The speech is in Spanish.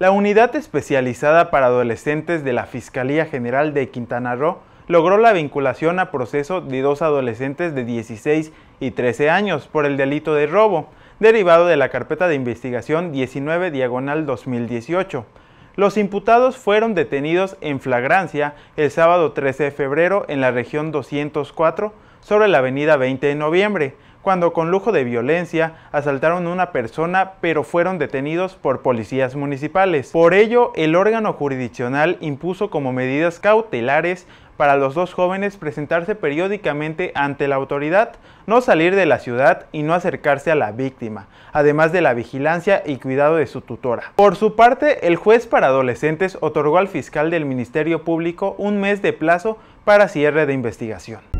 La Unidad Especializada para Adolescentes de la Fiscalía General de Quintana Roo logró la vinculación a proceso de dos adolescentes de 16 y 13 años por el delito de robo, derivado de la carpeta de investigación 19 diagonal 2018. Los imputados fueron detenidos en flagrancia el sábado 13 de febrero en la región 204 sobre la avenida 20 de noviembre, cuando con lujo de violencia asaltaron a una persona pero fueron detenidos por policías municipales. Por ello, el órgano jurisdiccional impuso como medidas cautelares para los dos jóvenes presentarse periódicamente ante la autoridad, no salir de la ciudad y no acercarse a la víctima, además de la vigilancia y cuidado de su tutora. Por su parte, el juez para adolescentes otorgó al fiscal del Ministerio Público un mes de plazo para cierre de investigación.